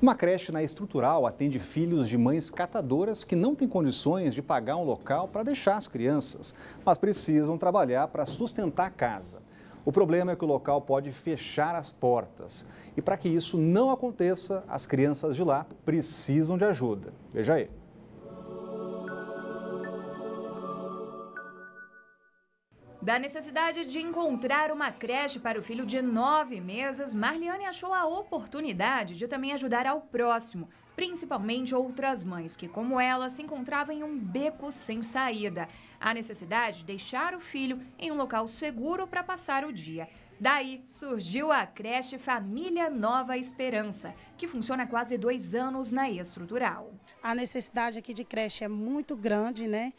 Uma creche na estrutural atende filhos de mães catadoras que não têm condições de pagar um local para deixar as crianças, mas precisam trabalhar para sustentar a casa. O problema é que o local pode fechar as portas. E para que isso não aconteça, as crianças de lá precisam de ajuda. Veja aí. Da necessidade de encontrar uma creche para o filho de nove meses, Marliane achou a oportunidade de também ajudar ao próximo, principalmente outras mães que, como ela, se encontravam em um beco sem saída. A necessidade de deixar o filho em um local seguro para passar o dia. Daí surgiu a creche Família Nova Esperança, que funciona há quase dois anos na estrutural. A necessidade aqui de creche é muito grande, né?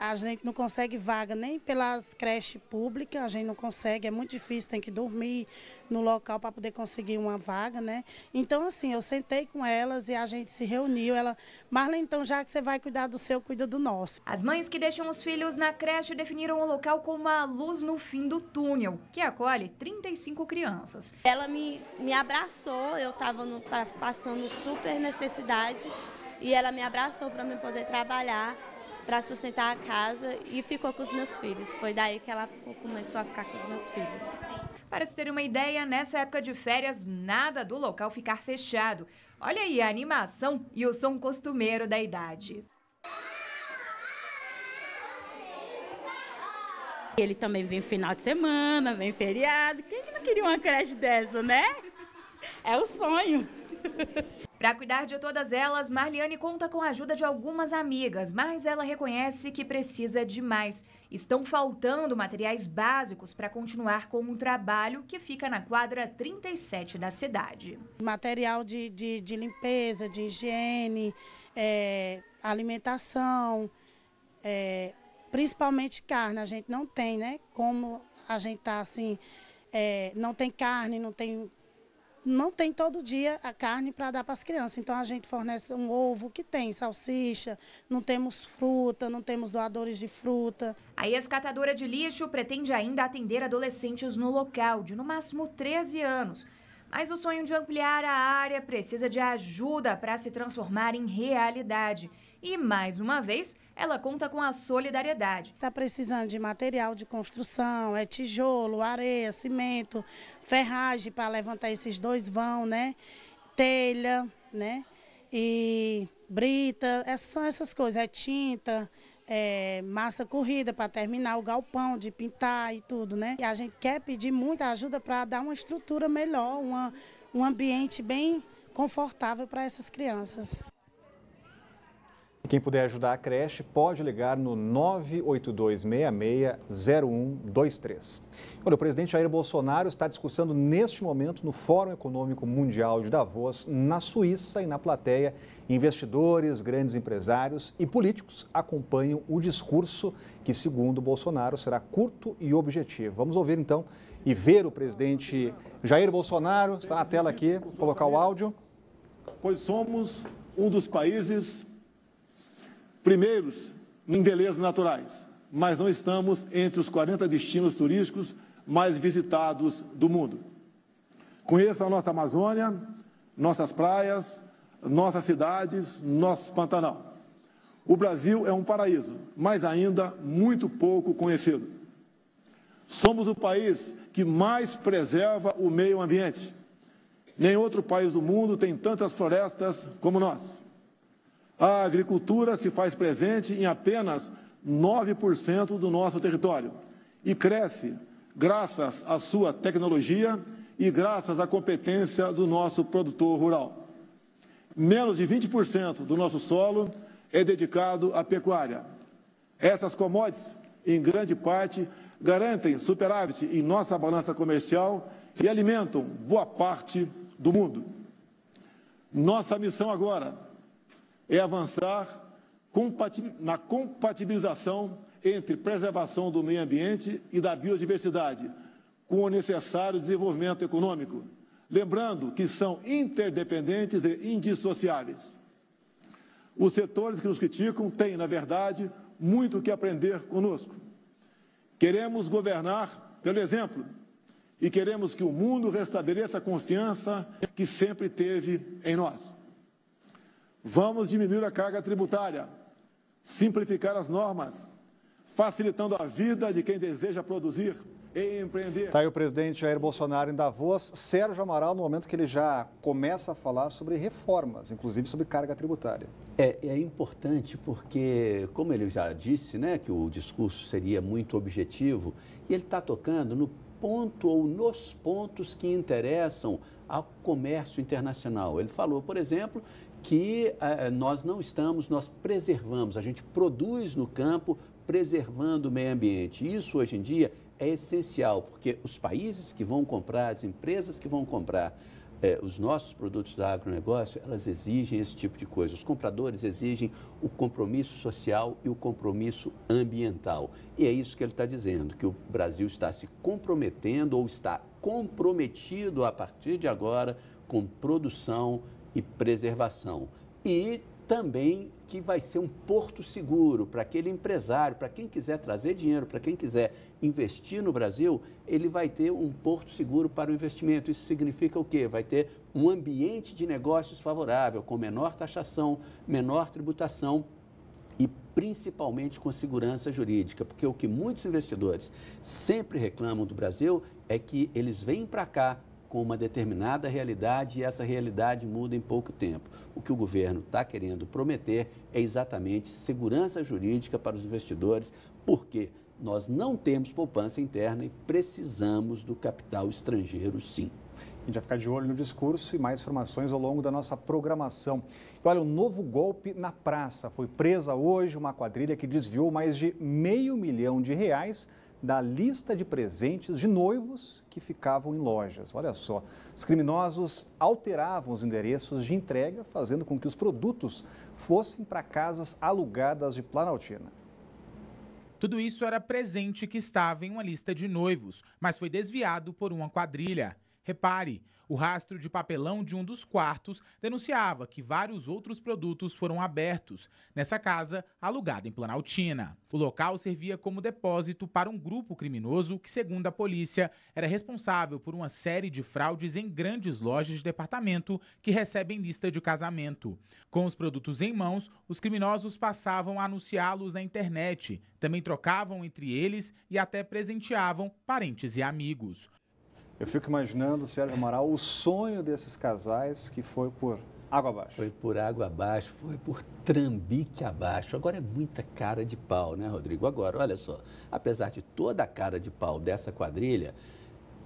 A gente não consegue vaga nem pelas creches públicas, a gente não consegue, é muito difícil, tem que dormir no local para poder conseguir uma vaga, né? Então, assim, eu sentei com elas e a gente se reuniu. Ela, Marlene, então já que você vai cuidar do seu, cuida do nosso. As mães que deixam os filhos na creche definiram o local como a luz no fim do túnel, que acolhe 35 crianças. Ela me, me abraçou, eu estava passando super necessidade e ela me abraçou para me poder trabalhar para sustentar a casa e ficou com os meus filhos. Foi daí que ela começou a ficar com os meus filhos. Para se ter uma ideia, nessa época de férias, nada do local ficar fechado. Olha aí a animação e o som costumeiro da idade. Ele também vem final de semana, vem feriado. Quem não queria uma creche dessa, né? É o sonho. Para cuidar de todas elas, Marliane conta com a ajuda de algumas amigas, mas ela reconhece que precisa de mais. Estão faltando materiais básicos para continuar com o trabalho que fica na quadra 37 da cidade. Material de, de, de limpeza, de higiene, é, alimentação, é, principalmente carne. A gente não tem, né? Como a gente está assim, é, não tem carne, não tem não tem todo dia a carne para dar para as crianças. Então a gente fornece um ovo que tem salsicha, não temos fruta, não temos doadores de fruta. A escatadora de lixo pretende ainda atender adolescentes no local, de no máximo 13 anos. Mas o sonho de ampliar a área precisa de ajuda para se transformar em realidade. E, mais uma vez, ela conta com a solidariedade. Está precisando de material de construção, é tijolo, areia, cimento, ferragem para levantar esses dois vão, né? Telha, né? E brita, essas, é são essas coisas, é tinta, é, massa corrida para terminar o galpão, de pintar e tudo, né? E a gente quer pedir muita ajuda para dar uma estrutura melhor, uma, um ambiente bem confortável para essas crianças. Quem puder ajudar a creche pode ligar no 982660123. Olha, o presidente Jair Bolsonaro está discussando neste momento no Fórum Econômico Mundial de Davos, na Suíça e na plateia. Investidores, grandes empresários e políticos acompanham o discurso que, segundo Bolsonaro, será curto e objetivo. Vamos ouvir então e ver o presidente Jair Bolsonaro. Está na tela aqui, colocar o áudio. Pois somos um dos países primeiros em belezas naturais, mas não estamos entre os 40 destinos turísticos mais visitados do mundo. Conheça a nossa Amazônia, nossas praias, nossas cidades, nosso Pantanal. O Brasil é um paraíso, mas ainda muito pouco conhecido. Somos o país que mais preserva o meio ambiente. Nem outro país do mundo tem tantas florestas como nós. A agricultura se faz presente em apenas 9% do nosso território e cresce graças à sua tecnologia e graças à competência do nosso produtor rural. Menos de 20% do nosso solo é dedicado à pecuária. Essas commodities, em grande parte, garantem superávit em nossa balança comercial e alimentam boa parte do mundo. Nossa missão agora é avançar na compatibilização entre preservação do meio ambiente e da biodiversidade, com o necessário desenvolvimento econômico, lembrando que são interdependentes e indissociáveis. Os setores que nos criticam têm, na verdade, muito o que aprender conosco. Queremos governar pelo exemplo e queremos que o mundo restabeleça a confiança que sempre teve em nós. Vamos diminuir a carga tributária, simplificar as normas, facilitando a vida de quem deseja produzir e empreender. Está aí o presidente Jair Bolsonaro em Davos, Sérgio Amaral, no momento que ele já começa a falar sobre reformas, inclusive sobre carga tributária. É, é importante porque, como ele já disse, né, que o discurso seria muito objetivo, e ele está tocando no ponto ou nos pontos que interessam ao comércio internacional. Ele falou, por exemplo, que eh, eh, nós não estamos, nós preservamos, a gente produz no campo preservando o meio ambiente. Isso hoje em dia é essencial, porque os países que vão comprar, as empresas que vão comprar eh, os nossos produtos do agronegócio, elas exigem esse tipo de coisa. Os compradores exigem o compromisso social e o compromisso ambiental. E é isso que ele está dizendo, que o Brasil está se comprometendo ou está comprometido a partir de agora com produção e preservação. E também que vai ser um porto seguro para aquele empresário, para quem quiser trazer dinheiro, para quem quiser investir no Brasil, ele vai ter um porto seguro para o investimento. Isso significa o quê? Vai ter um ambiente de negócios favorável, com menor taxação, menor tributação e principalmente com segurança jurídica, porque o que muitos investidores sempre reclamam do Brasil é que eles vêm para cá com uma determinada realidade e essa realidade muda em pouco tempo. O que o governo está querendo prometer é exatamente segurança jurídica para os investidores, porque nós não temos poupança interna e precisamos do capital estrangeiro, sim. A gente vai ficar de olho no discurso e mais informações ao longo da nossa programação. E olha, um novo golpe na praça. Foi presa hoje uma quadrilha que desviou mais de meio milhão de reais da lista de presentes de noivos que ficavam em lojas. Olha só, os criminosos alteravam os endereços de entrega, fazendo com que os produtos fossem para casas alugadas de Planaltina. Tudo isso era presente que estava em uma lista de noivos, mas foi desviado por uma quadrilha. Repare, o rastro de papelão de um dos quartos denunciava que vários outros produtos foram abertos nessa casa alugada em Planaltina. O local servia como depósito para um grupo criminoso que, segundo a polícia, era responsável por uma série de fraudes em grandes lojas de departamento que recebem lista de casamento. Com os produtos em mãos, os criminosos passavam a anunciá-los na internet, também trocavam entre eles e até presenteavam parentes e amigos. Eu fico imaginando, Sérgio Amaral, o sonho desses casais que foi por água abaixo. Foi por água abaixo, foi por trambique abaixo. Agora é muita cara de pau, né, Rodrigo? Agora, olha só, apesar de toda a cara de pau dessa quadrilha,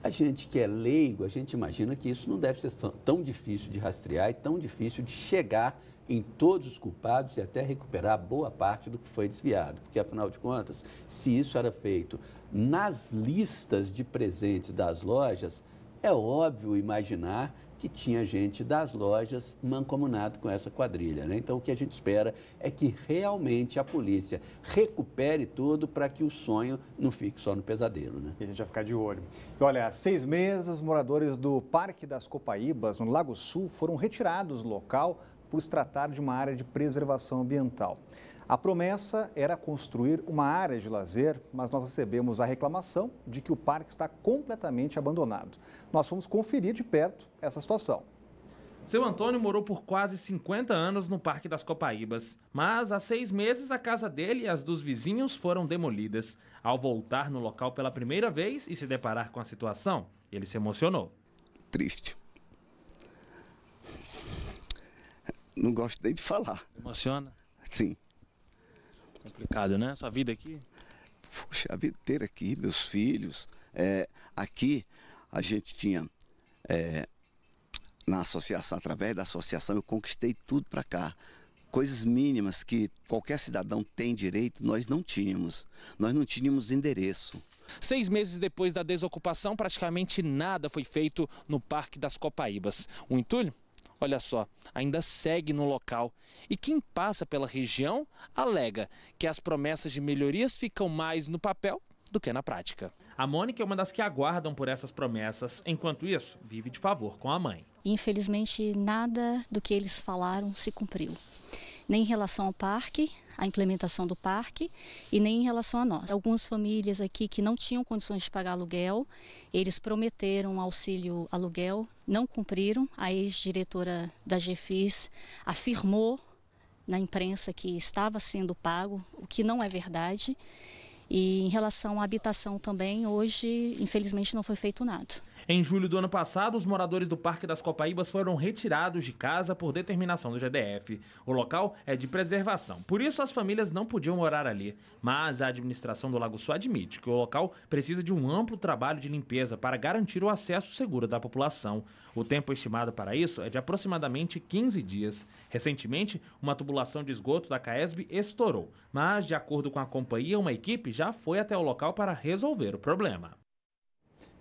a gente que é leigo, a gente imagina que isso não deve ser tão, tão difícil de rastrear e tão difícil de chegar em todos os culpados e até recuperar boa parte do que foi desviado. Porque, afinal de contas, se isso era feito nas listas de presentes das lojas, é óbvio imaginar que tinha gente das lojas mancomunado com essa quadrilha. Né? Então, o que a gente espera é que realmente a polícia recupere tudo para que o sonho não fique só no pesadelo. Né? E a gente vai ficar de olho. Então, olha, há seis meses, moradores do Parque das Copaíbas, no Lago Sul, foram retirados do local por se tratar de uma área de preservação ambiental. A promessa era construir uma área de lazer, mas nós recebemos a reclamação de que o parque está completamente abandonado. Nós fomos conferir de perto essa situação. Seu Antônio morou por quase 50 anos no Parque das Copaíbas, mas há seis meses a casa dele e as dos vizinhos foram demolidas. Ao voltar no local pela primeira vez e se deparar com a situação, ele se emocionou. Triste não gosto nem de falar. Emociona? Sim. Complicado, né? Sua vida aqui? Puxa, a vida inteira aqui, meus filhos. É, aqui a gente tinha, é, na associação, através da associação, eu conquistei tudo para cá. Coisas mínimas que qualquer cidadão tem direito, nós não tínhamos. Nós não tínhamos endereço. Seis meses depois da desocupação, praticamente nada foi feito no Parque das Copaíbas. O entulho Olha só, ainda segue no local. E quem passa pela região alega que as promessas de melhorias ficam mais no papel do que na prática. A Mônica é uma das que aguardam por essas promessas, enquanto isso, vive de favor com a mãe. Infelizmente, nada do que eles falaram se cumpriu nem em relação ao parque, à implementação do parque e nem em relação a nós. Algumas famílias aqui que não tinham condições de pagar aluguel, eles prometeram auxílio aluguel, não cumpriram. A ex-diretora da GFIS afirmou na imprensa que estava sendo pago, o que não é verdade. E em relação à habitação também, hoje, infelizmente, não foi feito nada. Em julho do ano passado, os moradores do Parque das Copaíbas foram retirados de casa por determinação do GDF. O local é de preservação, por isso as famílias não podiam morar ali. Mas a administração do Lago Sul admite que o local precisa de um amplo trabalho de limpeza para garantir o acesso seguro da população. O tempo estimado para isso é de aproximadamente 15 dias. Recentemente, uma tubulação de esgoto da CAESB estourou, mas, de acordo com a companhia, uma equipe já foi até o local para resolver o problema.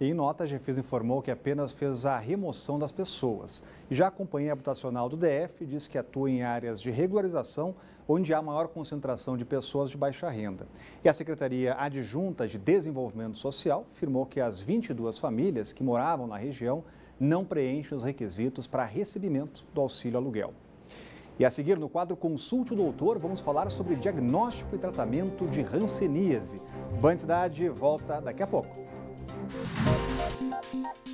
E, em nota, a GFIS informou que apenas fez a remoção das pessoas. E já a Companhia Habitacional do DF diz que atua em áreas de regularização onde há maior concentração de pessoas de baixa renda. E a Secretaria Adjunta de Desenvolvimento Social afirmou que as 22 famílias que moravam na região não preenchem os requisitos para recebimento do auxílio aluguel. E a seguir, no quadro Consulte o Doutor, vamos falar sobre diagnóstico e tratamento de ranceníase. Bandidade volta daqui a pouco. Thank you.